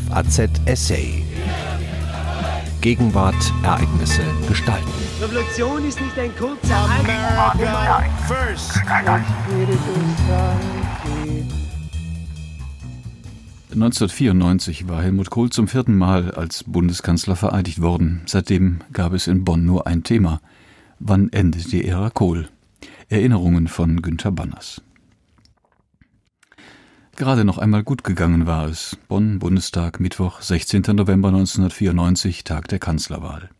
FAZ Essay. Gegenwart, Ereignisse, Gestalten. Revolution ist nicht ein kurzer America first. America. 1994 war Helmut Kohl zum vierten Mal als Bundeskanzler vereidigt worden. Seitdem gab es in Bonn nur ein Thema. Wann endet die Ära Kohl? Erinnerungen von Günter Banners. Gerade noch einmal gut gegangen war es. Bonn, Bundestag, Mittwoch, 16. November 1994, Tag der Kanzlerwahl.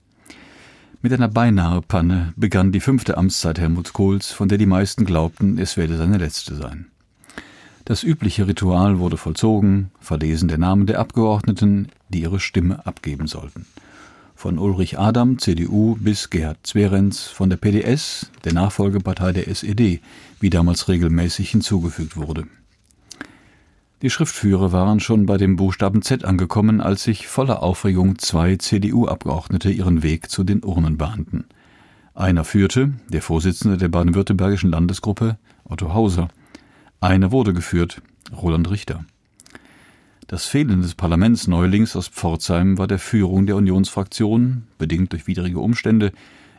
Mit einer beinahe Panne begann die fünfte Amtszeit Helmut Kohls, von der die meisten glaubten, es werde seine letzte sein. Das übliche Ritual wurde vollzogen, verlesen der Namen der Abgeordneten, die ihre Stimme abgeben sollten. Von Ulrich Adam, CDU, bis Gerhard Zwerenz von der PDS, der Nachfolgepartei der SED, wie damals regelmäßig hinzugefügt wurde. Die Schriftführer waren schon bei dem Buchstaben Z angekommen, als sich voller Aufregung zwei CDU-Abgeordnete ihren Weg zu den Urnen bahnten. Einer führte, der Vorsitzende der baden-württembergischen Landesgruppe, Otto Hauser. Einer wurde geführt, Roland Richter. Das Fehlen des Parlamentsneulings aus Pforzheim war der Führung der Unionsfraktion, bedingt durch widrige Umstände,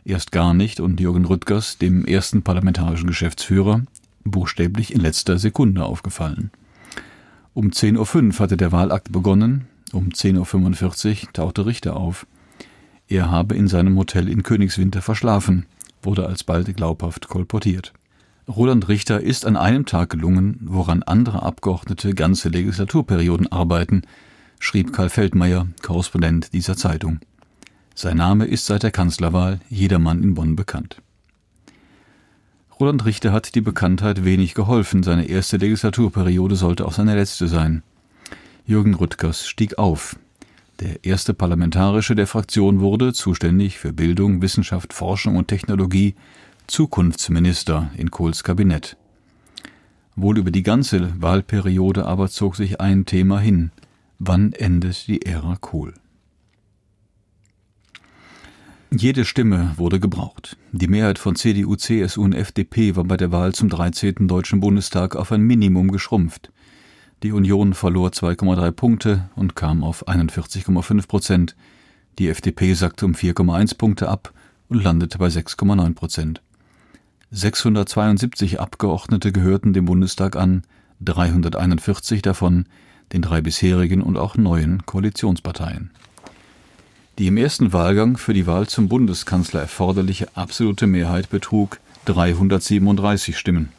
erst gar nicht und Jürgen Rüttgers, dem ersten parlamentarischen Geschäftsführer, buchstäblich in letzter Sekunde aufgefallen. Um 10.05 Uhr hatte der Wahlakt begonnen, um 10.45 Uhr tauchte Richter auf. Er habe in seinem Hotel in Königswinter verschlafen, wurde alsbald glaubhaft kolportiert. Roland Richter ist an einem Tag gelungen, woran andere Abgeordnete ganze Legislaturperioden arbeiten, schrieb Karl Feldmeier, Korrespondent dieser Zeitung. Sein Name ist seit der Kanzlerwahl jedermann in Bonn bekannt. Roland Richter hat die Bekanntheit wenig geholfen. Seine erste Legislaturperiode sollte auch seine letzte sein. Jürgen Rüttgers stieg auf. Der erste Parlamentarische der Fraktion wurde, zuständig für Bildung, Wissenschaft, Forschung und Technologie, Zukunftsminister in Kohls Kabinett. Wohl über die ganze Wahlperiode aber zog sich ein Thema hin. Wann endet die Ära Kohl? Jede Stimme wurde gebraucht. Die Mehrheit von CDU, CSU und FDP war bei der Wahl zum 13. Deutschen Bundestag auf ein Minimum geschrumpft. Die Union verlor 2,3 Punkte und kam auf 41,5 Prozent. Die FDP sackte um 4,1 Punkte ab und landete bei 6,9 Prozent. 672 Abgeordnete gehörten dem Bundestag an, 341 davon den drei bisherigen und auch neuen Koalitionsparteien. Die im ersten Wahlgang für die Wahl zum Bundeskanzler erforderliche absolute Mehrheit betrug 337 Stimmen.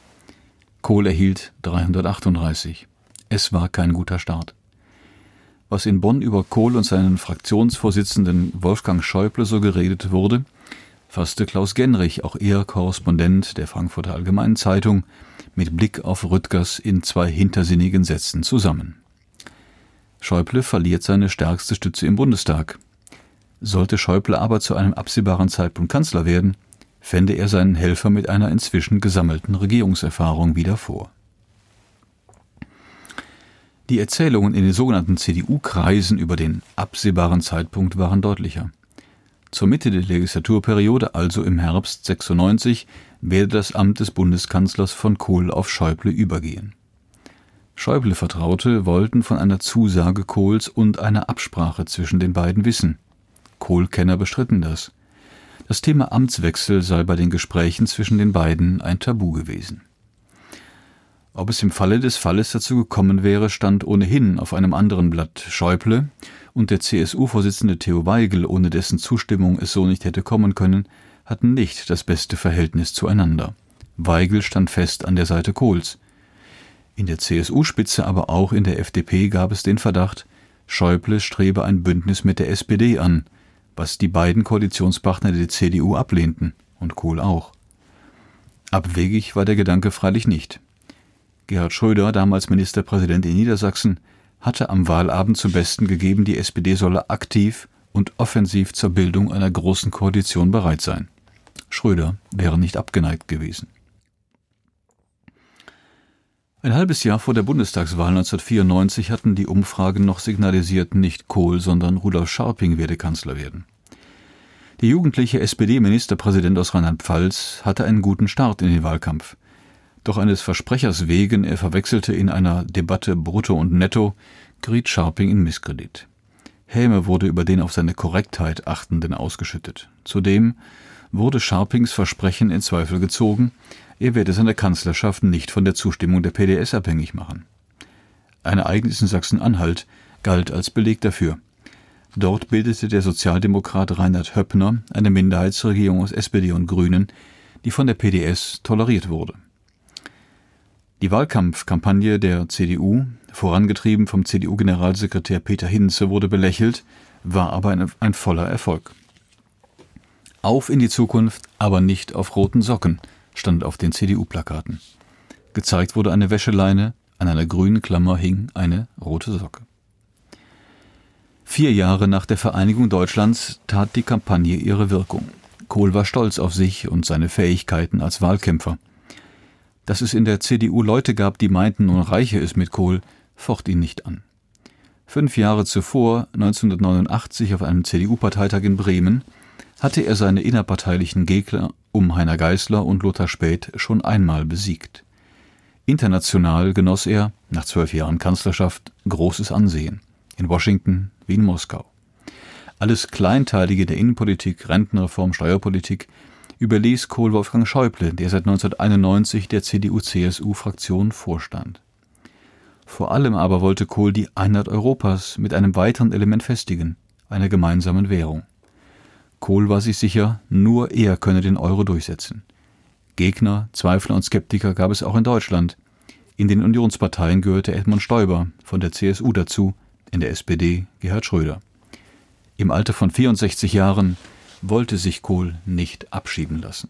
Kohl erhielt 338. Es war kein guter Start. Was in Bonn über Kohl und seinen Fraktionsvorsitzenden Wolfgang Schäuble so geredet wurde, fasste Klaus Genrich, auch er Korrespondent der Frankfurter Allgemeinen Zeitung, mit Blick auf Rüttgers in zwei hintersinnigen Sätzen zusammen. Schäuble verliert seine stärkste Stütze im Bundestag. Sollte Schäuble aber zu einem absehbaren Zeitpunkt Kanzler werden, fände er seinen Helfer mit einer inzwischen gesammelten Regierungserfahrung wieder vor. Die Erzählungen in den sogenannten CDU-Kreisen über den absehbaren Zeitpunkt waren deutlicher. Zur Mitte der Legislaturperiode, also im Herbst 96, werde das Amt des Bundeskanzlers von Kohl auf Schäuble übergehen. Schäuble-Vertraute wollten von einer Zusage Kohls und einer Absprache zwischen den beiden wissen. Kohlkenner bestritten das. Das Thema Amtswechsel sei bei den Gesprächen zwischen den beiden ein Tabu gewesen. Ob es im Falle des Falles dazu gekommen wäre, stand ohnehin auf einem anderen Blatt Schäuble und der CSU-Vorsitzende Theo Weigel, ohne dessen Zustimmung es so nicht hätte kommen können, hatten nicht das beste Verhältnis zueinander. Weigel stand fest an der Seite Kohls. In der CSU-Spitze, aber auch in der FDP gab es den Verdacht, Schäuble strebe ein Bündnis mit der SPD an, was die beiden Koalitionspartner der CDU ablehnten und Kohl auch. Abwegig war der Gedanke freilich nicht. Gerhard Schröder, damals Ministerpräsident in Niedersachsen, hatte am Wahlabend zum Besten gegeben, die SPD solle aktiv und offensiv zur Bildung einer großen Koalition bereit sein. Schröder wäre nicht abgeneigt gewesen. Ein halbes Jahr vor der Bundestagswahl 1994 hatten die Umfragen noch signalisiert, nicht Kohl, sondern Rudolf Scharping werde Kanzler werden. Der jugendliche SPD-Ministerpräsident aus Rheinland-Pfalz hatte einen guten Start in den Wahlkampf. Doch eines Versprechers wegen, er verwechselte in einer Debatte Brutto und Netto, geriet Scharping in Misskredit. Häme wurde über den auf seine Korrektheit achtenden ausgeschüttet. Zudem wurde Scharpings Versprechen in Zweifel gezogen, er werde seine Kanzlerschaft nicht von der Zustimmung der PDS abhängig machen. Ein Ereignis in Sachsen-Anhalt galt als Beleg dafür. Dort bildete der Sozialdemokrat Reinhard Höppner eine Minderheitsregierung aus SPD und Grünen, die von der PDS toleriert wurde. Die Wahlkampfkampagne der CDU, vorangetrieben vom CDU-Generalsekretär Peter Hinze, wurde belächelt, war aber ein, ein voller Erfolg. Auf in die Zukunft, aber nicht auf roten Socken – stand auf den CDU-Plakaten. Gezeigt wurde eine Wäscheleine, an einer grünen Klammer hing eine rote Socke. Vier Jahre nach der Vereinigung Deutschlands tat die Kampagne ihre Wirkung. Kohl war stolz auf sich und seine Fähigkeiten als Wahlkämpfer. Dass es in der CDU Leute gab, die meinten, nun reiche es mit Kohl, focht ihn nicht an. Fünf Jahre zuvor, 1989, auf einem CDU-Parteitag in Bremen, hatte er seine innerparteilichen Gegner um Heiner Geißler und Lothar Späth schon einmal besiegt. International genoss er, nach zwölf Jahren Kanzlerschaft, großes Ansehen. In Washington wie in Moskau. Alles Kleinteilige der Innenpolitik, Rentenreform, Steuerpolitik überließ Kohl Wolfgang Schäuble, der seit 1991 der CDU-CSU-Fraktion vorstand. Vor allem aber wollte Kohl die Einheit Europas mit einem weiteren Element festigen, einer gemeinsamen Währung. Kohl war sich sicher, nur er könne den Euro durchsetzen. Gegner, Zweifler und Skeptiker gab es auch in Deutschland. In den Unionsparteien gehörte Edmund Stoiber von der CSU dazu, in der SPD Gerhard Schröder. Im Alter von 64 Jahren wollte sich Kohl nicht abschieben lassen.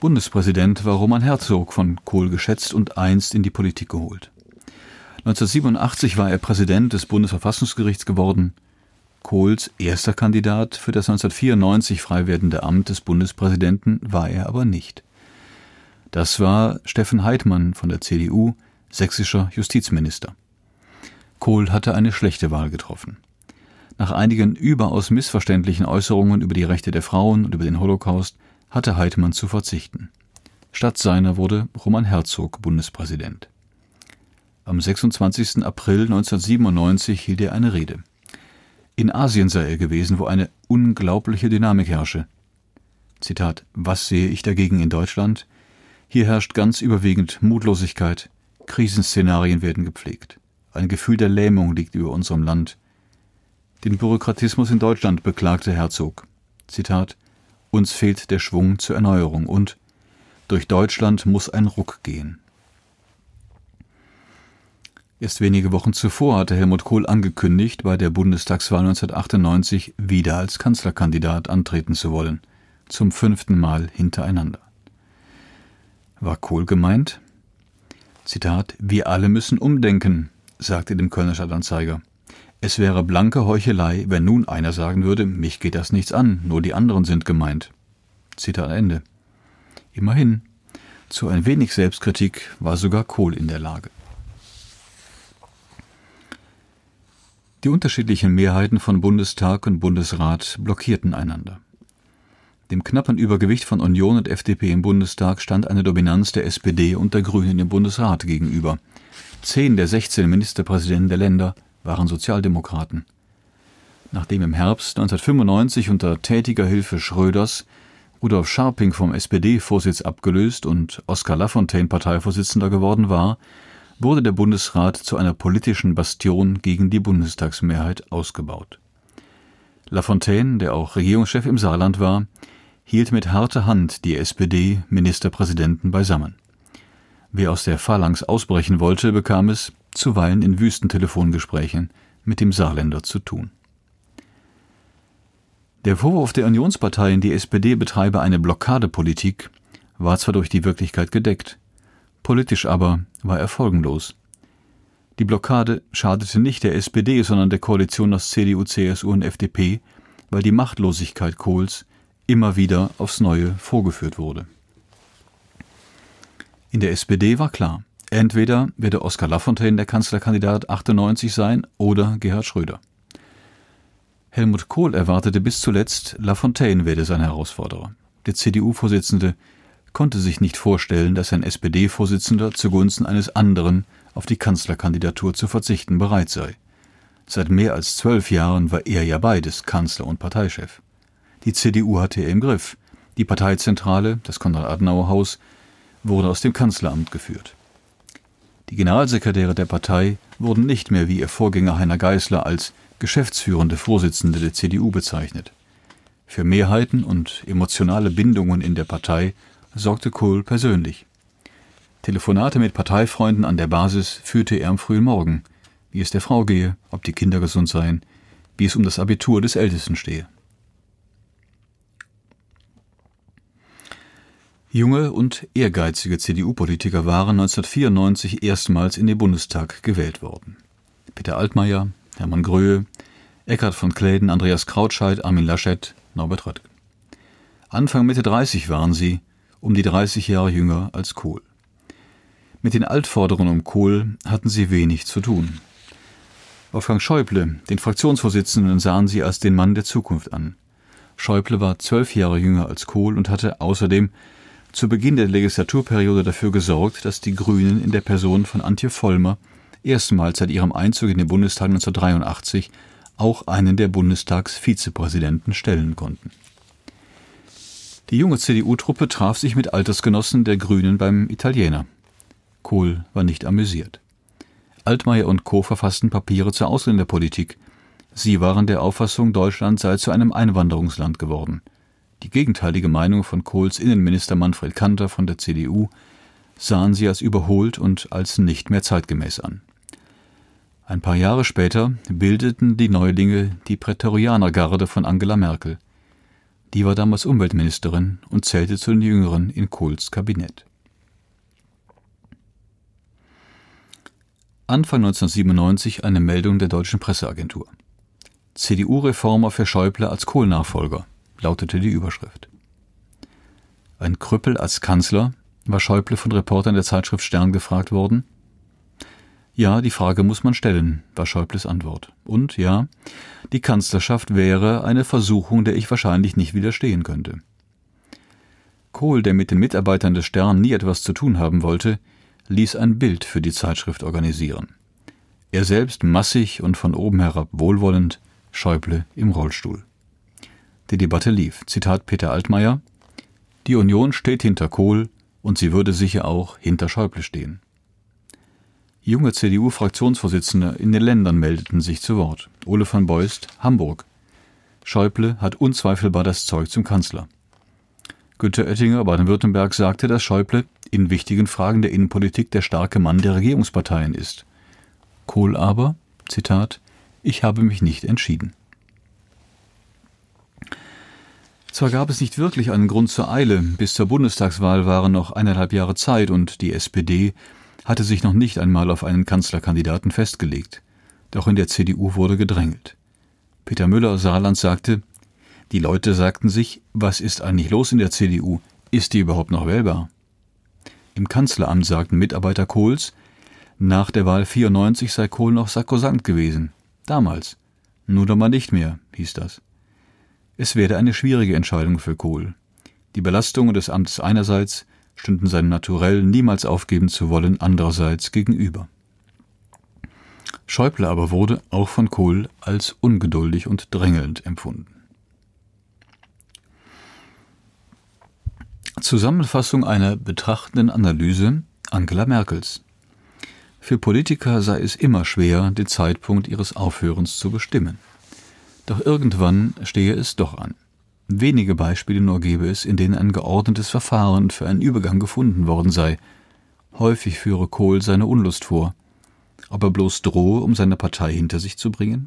Bundespräsident war Roman Herzog von Kohl geschätzt und einst in die Politik geholt. 1987 war er Präsident des Bundesverfassungsgerichts geworden, Kohls erster Kandidat für das 1994 frei werdende Amt des Bundespräsidenten war er aber nicht. Das war Steffen Heidmann von der CDU, sächsischer Justizminister. Kohl hatte eine schlechte Wahl getroffen. Nach einigen überaus missverständlichen Äußerungen über die Rechte der Frauen und über den Holocaust hatte Heidmann zu verzichten. Statt seiner wurde Roman Herzog Bundespräsident. Am 26. April 1997 hielt er eine Rede. In Asien sei er gewesen, wo eine unglaubliche Dynamik herrsche. Zitat, was sehe ich dagegen in Deutschland? Hier herrscht ganz überwiegend Mutlosigkeit, Krisenszenarien werden gepflegt. Ein Gefühl der Lähmung liegt über unserem Land. Den Bürokratismus in Deutschland beklagte Herzog. Zitat, uns fehlt der Schwung zur Erneuerung und durch Deutschland muss ein Ruck gehen. Erst wenige Wochen zuvor hatte Helmut Kohl angekündigt, bei der Bundestagswahl 1998 wieder als Kanzlerkandidat antreten zu wollen, zum fünften Mal hintereinander. War Kohl gemeint? Zitat, wir alle müssen umdenken, sagte dem Kölner Stadtanzeiger. Es wäre blanke Heuchelei, wenn nun einer sagen würde, mich geht das nichts an, nur die anderen sind gemeint. Zitat Ende. Immerhin, zu ein wenig Selbstkritik war sogar Kohl in der Lage. Die unterschiedlichen Mehrheiten von Bundestag und Bundesrat blockierten einander. Dem knappen Übergewicht von Union und FDP im Bundestag stand eine Dominanz der SPD und der Grünen im Bundesrat gegenüber. Zehn der 16 Ministerpräsidenten der Länder waren Sozialdemokraten. Nachdem im Herbst 1995 unter tätiger Hilfe Schröders Rudolf Scharping vom SPD-Vorsitz abgelöst und Oskar Lafontaine Parteivorsitzender geworden war, wurde der Bundesrat zu einer politischen Bastion gegen die Bundestagsmehrheit ausgebaut. Lafontaine, der auch Regierungschef im Saarland war, hielt mit harter Hand die SPD-Ministerpräsidenten beisammen. Wer aus der Phalanx ausbrechen wollte, bekam es, zuweilen in wüsten Telefongesprächen, mit dem Saarländer zu tun. Der Vorwurf der Unionsparteien, die SPD betreibe eine Blockadepolitik, war zwar durch die Wirklichkeit gedeckt, Politisch aber war er folgenlos. Die Blockade schadete nicht der SPD, sondern der Koalition aus CDU, CSU und FDP, weil die Machtlosigkeit Kohls immer wieder aufs Neue vorgeführt wurde. In der SPD war klar, entweder werde Oskar Lafontaine der Kanzlerkandidat 98 sein oder Gerhard Schröder. Helmut Kohl erwartete bis zuletzt, Lafontaine werde sein Herausforderer. Der CDU-Vorsitzende konnte sich nicht vorstellen, dass ein SPD-Vorsitzender zugunsten eines anderen auf die Kanzlerkandidatur zu verzichten bereit sei. Seit mehr als zwölf Jahren war er ja beides, Kanzler und Parteichef. Die CDU hatte er im Griff. Die Parteizentrale, das Konrad-Adenauer-Haus, wurde aus dem Kanzleramt geführt. Die Generalsekretäre der Partei wurden nicht mehr wie ihr Vorgänger Heiner Geißler als geschäftsführende Vorsitzende der CDU bezeichnet. Für Mehrheiten und emotionale Bindungen in der Partei sorgte Kohl persönlich. Telefonate mit Parteifreunden an der Basis führte er am frühen Morgen, wie es der Frau gehe, ob die Kinder gesund seien, wie es um das Abitur des Ältesten stehe. Junge und ehrgeizige CDU-Politiker waren 1994 erstmals in den Bundestag gewählt worden. Peter Altmaier, Hermann Gröhe, Eckhard von Kläden, Andreas Krautscheid, Armin Laschet, Norbert Röttgen. Anfang Mitte 30 waren sie, um die 30 Jahre jünger als Kohl. Mit den Altvorderen um Kohl hatten sie wenig zu tun. Wolfgang Schäuble, den Fraktionsvorsitzenden, sahen sie als den Mann der Zukunft an. Schäuble war zwölf Jahre jünger als Kohl und hatte außerdem zu Beginn der Legislaturperiode dafür gesorgt, dass die Grünen in der Person von Antje Vollmer erstmals seit ihrem Einzug in den Bundestag 1983 auch einen der Bundestagsvizepräsidenten stellen konnten die junge CDU-Truppe traf sich mit Altersgenossen der Grünen beim Italiener. Kohl war nicht amüsiert. Altmaier und Co. verfassten Papiere zur Ausländerpolitik. Sie waren der Auffassung, Deutschland sei zu einem Einwanderungsland geworden. Die gegenteilige Meinung von Kohls Innenminister Manfred Kanter von der CDU sahen sie als überholt und als nicht mehr zeitgemäß an. Ein paar Jahre später bildeten die Neulinge die Prätorianergarde von Angela Merkel – die war damals Umweltministerin und zählte zu den Jüngeren in Kohls Kabinett. Anfang 1997 eine Meldung der deutschen Presseagentur. CDU-Reformer für Schäuble als Kohl-Nachfolger, lautete die Überschrift. Ein Krüppel als Kanzler war Schäuble von Reportern der Zeitschrift Stern gefragt worden, ja, die Frage muss man stellen, war Schäubles Antwort. Und ja, die Kanzlerschaft wäre eine Versuchung, der ich wahrscheinlich nicht widerstehen könnte. Kohl, der mit den Mitarbeitern des Stern nie etwas zu tun haben wollte, ließ ein Bild für die Zeitschrift organisieren. Er selbst massig und von oben herab wohlwollend, Schäuble im Rollstuhl. Die Debatte lief. Zitat Peter Altmaier. Die Union steht hinter Kohl und sie würde sicher auch hinter Schäuble stehen. Junge CDU-Fraktionsvorsitzende in den Ländern meldeten sich zu Wort. Ole van Beust, Hamburg. Schäuble hat unzweifelbar das Zeug zum Kanzler. Günter Oettinger, Baden-Württemberg, sagte, dass Schäuble in wichtigen Fragen der Innenpolitik der starke Mann der Regierungsparteien ist. Kohl aber, Zitat, ich habe mich nicht entschieden. Zwar gab es nicht wirklich einen Grund zur Eile, bis zur Bundestagswahl waren noch eineinhalb Jahre Zeit und die SPD hatte sich noch nicht einmal auf einen Kanzlerkandidaten festgelegt. Doch in der CDU wurde gedrängelt. Peter Müller aus Saarland sagte, die Leute sagten sich, was ist eigentlich los in der CDU? Ist die überhaupt noch wählbar? Im Kanzleramt sagten Mitarbeiter Kohls, nach der Wahl 94 sei Kohl noch sakrosankt gewesen. Damals. Nun doch mal nicht mehr, hieß das. Es werde eine schwierige Entscheidung für Kohl. Die Belastungen des Amtes einerseits, stünden seinem Naturell niemals aufgeben zu wollen andererseits gegenüber. Schäuble aber wurde, auch von Kohl, als ungeduldig und drängelnd empfunden. Zusammenfassung einer betrachtenden Analyse Angela Merkels. Für Politiker sei es immer schwer, den Zeitpunkt ihres Aufhörens zu bestimmen. Doch irgendwann stehe es doch an. Wenige Beispiele nur gebe es, in denen ein geordnetes Verfahren für einen Übergang gefunden worden sei. Häufig führe Kohl seine Unlust vor. Ob er bloß drohe, um seine Partei hinter sich zu bringen?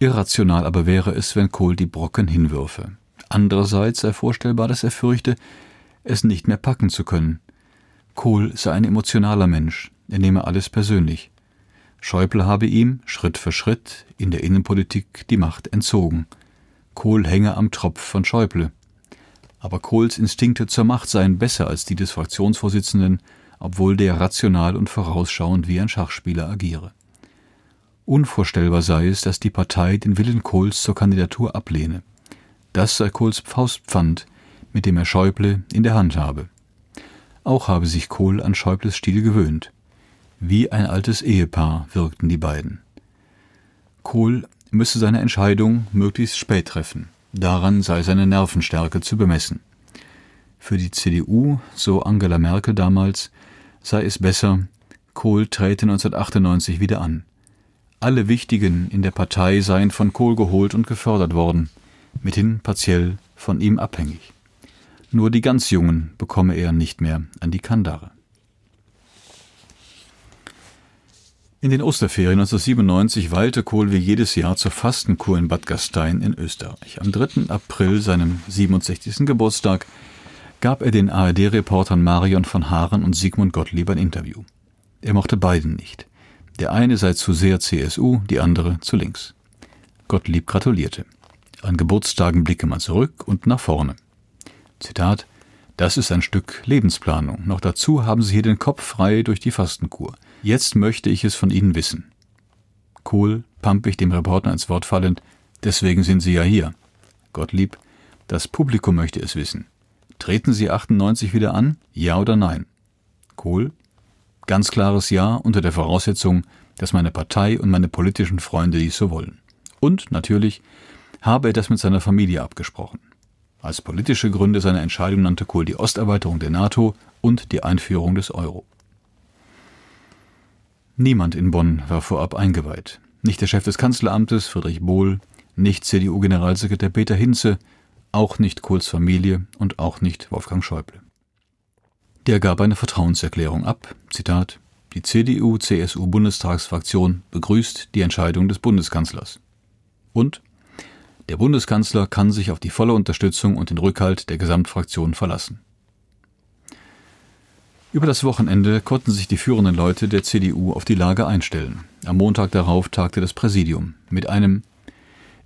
Irrational aber wäre es, wenn Kohl die Brocken hinwürfe. Andererseits sei vorstellbar, dass er fürchte, es nicht mehr packen zu können. Kohl sei ein emotionaler Mensch, er nehme alles persönlich. Schäuble habe ihm, Schritt für Schritt, in der Innenpolitik die Macht entzogen. Kohl hänge am Tropf von Schäuble. Aber Kohls Instinkte zur Macht seien besser als die des Fraktionsvorsitzenden, obwohl der rational und vorausschauend wie ein Schachspieler agiere. Unvorstellbar sei es, dass die Partei den Willen Kohls zur Kandidatur ablehne. Das sei Kohls Faustpfand, mit dem er Schäuble in der Hand habe. Auch habe sich Kohl an Schäubles Stil gewöhnt. Wie ein altes Ehepaar wirkten die beiden. Kohl müsse seine Entscheidung möglichst spät treffen. Daran sei seine Nervenstärke zu bemessen. Für die CDU, so Angela Merkel damals, sei es besser, Kohl träte 1998 wieder an. Alle Wichtigen in der Partei seien von Kohl geholt und gefördert worden, mithin partiell von ihm abhängig. Nur die ganz Jungen bekomme er nicht mehr an die Kandare. In den Osterferien 1997 weilte Kohl wie jedes Jahr zur Fastenkur in Bad Gastein in Österreich. Am 3. April, seinem 67. Geburtstag, gab er den ARD-Reportern Marion von Haaren und Sigmund Gottlieb ein Interview. Er mochte beiden nicht. Der eine sei zu sehr CSU, die andere zu links. Gottlieb gratulierte. An Geburtstagen blicke man zurück und nach vorne. Zitat: Das ist ein Stück Lebensplanung. Noch dazu haben Sie hier den Kopf frei durch die Fastenkur. Jetzt möchte ich es von Ihnen wissen. Kohl, pampig dem Reporter ins Wort fallend, deswegen sind Sie ja hier. Gottlieb, das Publikum möchte es wissen. Treten Sie 98 wieder an? Ja oder nein? Kohl, ganz klares Ja unter der Voraussetzung, dass meine Partei und meine politischen Freunde dies so wollen. Und natürlich habe er das mit seiner Familie abgesprochen. Als politische Gründe seiner Entscheidung nannte Kohl die Osterweiterung der NATO und die Einführung des Euro. Niemand in Bonn war vorab eingeweiht. Nicht der Chef des Kanzleramtes, Friedrich Bohl, nicht CDU-Generalsekretär Peter Hinze, auch nicht Kohls Familie und auch nicht Wolfgang Schäuble. Der gab eine Vertrauenserklärung ab. Zitat: Die CDU-CSU-Bundestagsfraktion begrüßt die Entscheidung des Bundeskanzlers. Und der Bundeskanzler kann sich auf die volle Unterstützung und den Rückhalt der Gesamtfraktion verlassen. Über das Wochenende konnten sich die führenden Leute der CDU auf die Lage einstellen. Am Montag darauf tagte das Präsidium. Mit einem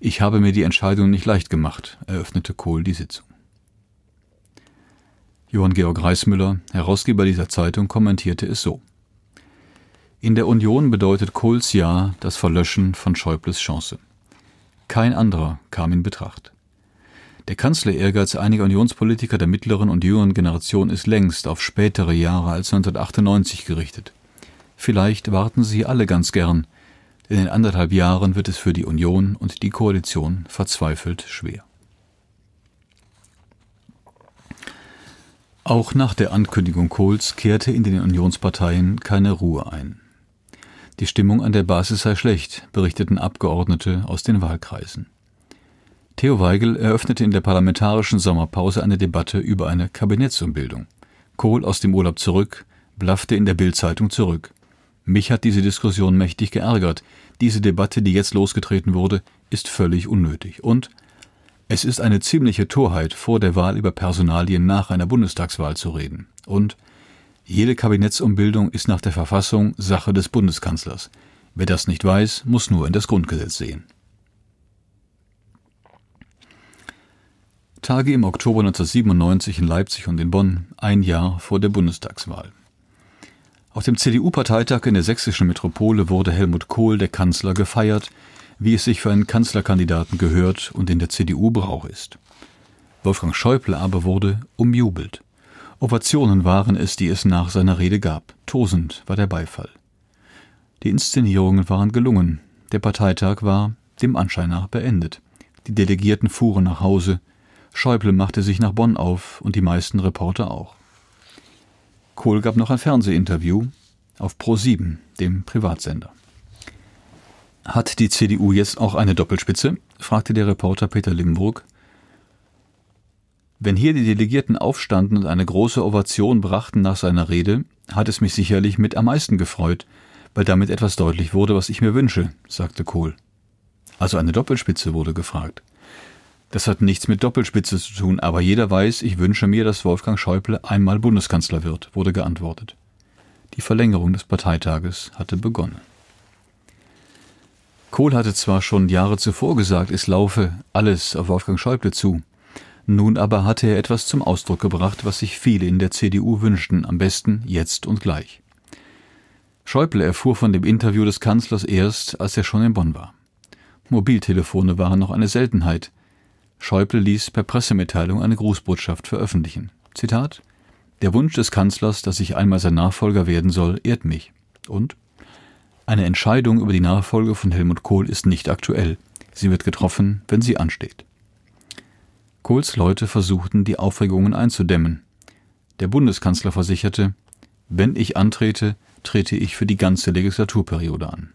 Ich habe mir die Entscheidung nicht leicht gemacht, eröffnete Kohl die Sitzung. Johann Georg Reismüller, Herausgeber dieser Zeitung, kommentierte es so. In der Union bedeutet Kohls Ja das Verlöschen von Schäubles Chance. Kein anderer kam in Betracht. Der Kanzlerehrgeiz einiger Unionspolitiker der mittleren und jüngeren Generation ist längst auf spätere Jahre als 1998 gerichtet. Vielleicht warten sie alle ganz gern, denn in anderthalb Jahren wird es für die Union und die Koalition verzweifelt schwer. Auch nach der Ankündigung Kohls kehrte in den Unionsparteien keine Ruhe ein. Die Stimmung an der Basis sei schlecht, berichteten Abgeordnete aus den Wahlkreisen. Theo Weigel eröffnete in der parlamentarischen Sommerpause eine Debatte über eine Kabinettsumbildung. Kohl aus dem Urlaub zurück, blaffte in der Bild-Zeitung zurück. Mich hat diese Diskussion mächtig geärgert. Diese Debatte, die jetzt losgetreten wurde, ist völlig unnötig. Und es ist eine ziemliche Torheit, vor der Wahl über Personalien nach einer Bundestagswahl zu reden. Und jede Kabinettsumbildung ist nach der Verfassung Sache des Bundeskanzlers. Wer das nicht weiß, muss nur in das Grundgesetz sehen. Tage im Oktober 1997 in Leipzig und in Bonn, ein Jahr vor der Bundestagswahl. Auf dem CDU-Parteitag in der sächsischen Metropole wurde Helmut Kohl, der Kanzler, gefeiert, wie es sich für einen Kanzlerkandidaten gehört und in der CDU Brauch ist. Wolfgang Schäuble aber wurde umjubelt. Ovationen waren es, die es nach seiner Rede gab. Tosend war der Beifall. Die Inszenierungen waren gelungen. Der Parteitag war dem Anschein nach beendet. Die Delegierten fuhren nach Hause, Schäuble machte sich nach Bonn auf und die meisten Reporter auch. Kohl gab noch ein Fernsehinterview auf Pro7, dem Privatsender. Hat die CDU jetzt auch eine Doppelspitze? fragte der Reporter Peter Limburg. Wenn hier die Delegierten aufstanden und eine große Ovation brachten nach seiner Rede, hat es mich sicherlich mit am meisten gefreut, weil damit etwas deutlich wurde, was ich mir wünsche, sagte Kohl. Also eine Doppelspitze wurde gefragt. Das hat nichts mit Doppelspitze zu tun, aber jeder weiß, ich wünsche mir, dass Wolfgang Schäuble einmal Bundeskanzler wird, wurde geantwortet. Die Verlängerung des Parteitages hatte begonnen. Kohl hatte zwar schon Jahre zuvor gesagt, es laufe alles auf Wolfgang Schäuble zu. Nun aber hatte er etwas zum Ausdruck gebracht, was sich viele in der CDU wünschten, am besten jetzt und gleich. Schäuble erfuhr von dem Interview des Kanzlers erst, als er schon in Bonn war. Mobiltelefone waren noch eine Seltenheit. Schäuble ließ per Pressemitteilung eine Grußbotschaft veröffentlichen. Zitat Der Wunsch des Kanzlers, dass ich einmal sein Nachfolger werden soll, ehrt mich. Und eine Entscheidung über die Nachfolge von Helmut Kohl ist nicht aktuell. Sie wird getroffen, wenn sie ansteht. Kohls Leute versuchten, die Aufregungen einzudämmen. Der Bundeskanzler versicherte, wenn ich antrete, trete ich für die ganze Legislaturperiode an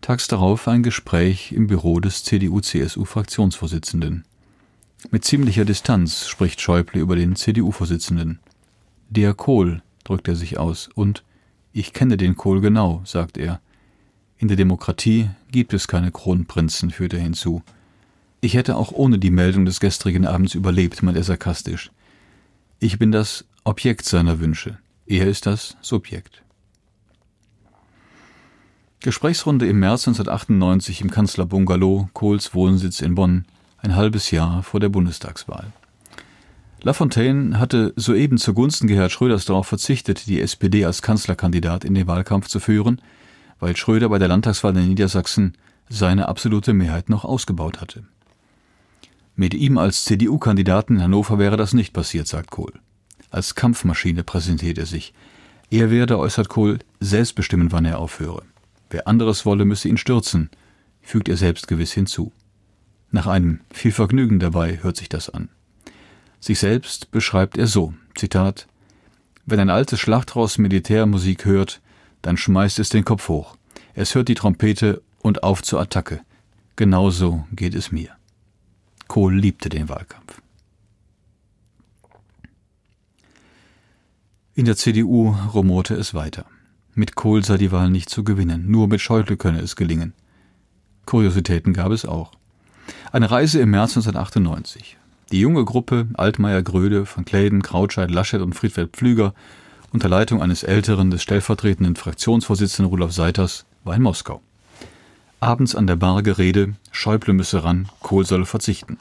tags darauf ein Gespräch im Büro des CDU-CSU-Fraktionsvorsitzenden. Mit ziemlicher Distanz spricht Schäuble über den CDU-Vorsitzenden. Der Kohl, drückt er sich aus, und ich kenne den Kohl genau, sagt er. In der Demokratie gibt es keine Kronprinzen, führt er hinzu. Ich hätte auch ohne die Meldung des gestrigen Abends überlebt, meint er sarkastisch. Ich bin das Objekt seiner Wünsche. Er ist das Subjekt. Gesprächsrunde im März 1998 im Kanzlerbungalow, Kohls Wohnsitz in Bonn, ein halbes Jahr vor der Bundestagswahl. Lafontaine hatte soeben zugunsten Gerhard Schröders darauf verzichtet, die SPD als Kanzlerkandidat in den Wahlkampf zu führen, weil Schröder bei der Landtagswahl in Niedersachsen seine absolute Mehrheit noch ausgebaut hatte. Mit ihm als CDU-Kandidaten in Hannover wäre das nicht passiert, sagt Kohl. Als Kampfmaschine präsentiert er sich. Er werde, äußert Kohl, selbst bestimmen, wann er aufhöre. Wer anderes wolle, müsse ihn stürzen, fügt er selbst gewiss hinzu. Nach einem viel Vergnügen dabei hört sich das an. Sich selbst beschreibt er so, Zitat, Wenn ein altes Schlachtraus Militärmusik hört, dann schmeißt es den Kopf hoch. Es hört die Trompete und auf zur Attacke. Genauso geht es mir. Kohl liebte den Wahlkampf. In der CDU rumorte es weiter. Mit Kohl sei die Wahl nicht zu gewinnen, nur mit Schäuble könne es gelingen. Kuriositäten gab es auch. Eine Reise im März 1998. Die junge Gruppe Altmaier Gröde, von Kleden, Krautscheid, Laschet und Friedwert Pflüger unter Leitung eines älteren, des stellvertretenden Fraktionsvorsitzenden Rudolf Seiters war in Moskau. Abends an der Bar Gerede, Schäuble müsse ran, Kohl solle verzichten.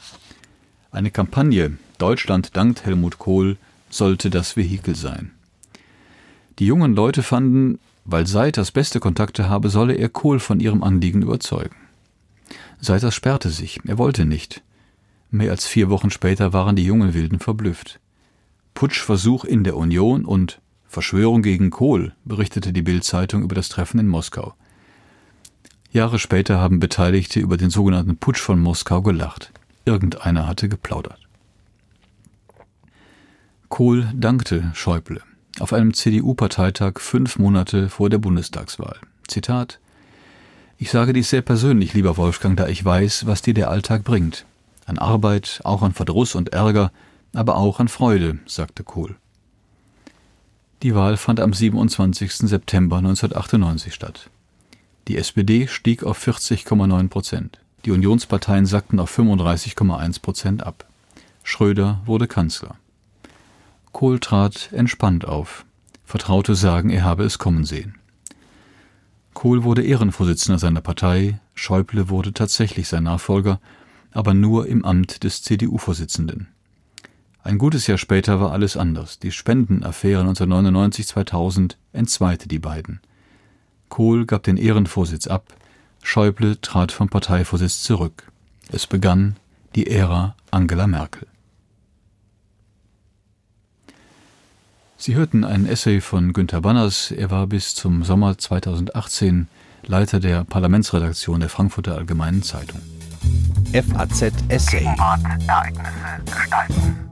Eine Kampagne Deutschland dankt Helmut Kohl sollte das Vehikel sein. Die jungen Leute fanden, weil Seiters beste Kontakte habe, solle er Kohl von ihrem Anliegen überzeugen. Seiters sperrte sich, er wollte nicht. Mehr als vier Wochen später waren die jungen Wilden verblüfft. Putschversuch in der Union und Verschwörung gegen Kohl, berichtete die Bild-Zeitung über das Treffen in Moskau. Jahre später haben Beteiligte über den sogenannten Putsch von Moskau gelacht. Irgendeiner hatte geplaudert. Kohl dankte Schäuble auf einem CDU-Parteitag fünf Monate vor der Bundestagswahl. Zitat Ich sage dies sehr persönlich, lieber Wolfgang, da ich weiß, was dir der Alltag bringt. An Arbeit, auch an Verdruss und Ärger, aber auch an Freude, sagte Kohl. Die Wahl fand am 27. September 1998 statt. Die SPD stieg auf 40,9 Prozent. Die Unionsparteien sackten auf 35,1 Prozent ab. Schröder wurde Kanzler. Kohl trat entspannt auf. Vertraute sagen, er habe es kommen sehen. Kohl wurde Ehrenvorsitzender seiner Partei, Schäuble wurde tatsächlich sein Nachfolger, aber nur im Amt des CDU-Vorsitzenden. Ein gutes Jahr später war alles anders. Die Spendenaffäre 1999-2000 entzweite die beiden. Kohl gab den Ehrenvorsitz ab, Schäuble trat vom Parteivorsitz zurück. Es begann die Ära Angela Merkel. Sie hörten einen Essay von Günter Banners. Er war bis zum Sommer 2018 Leiter der Parlamentsredaktion der Frankfurter Allgemeinen Zeitung. FAZ Essay. Gegenwart, Ereignisse, Gestalten.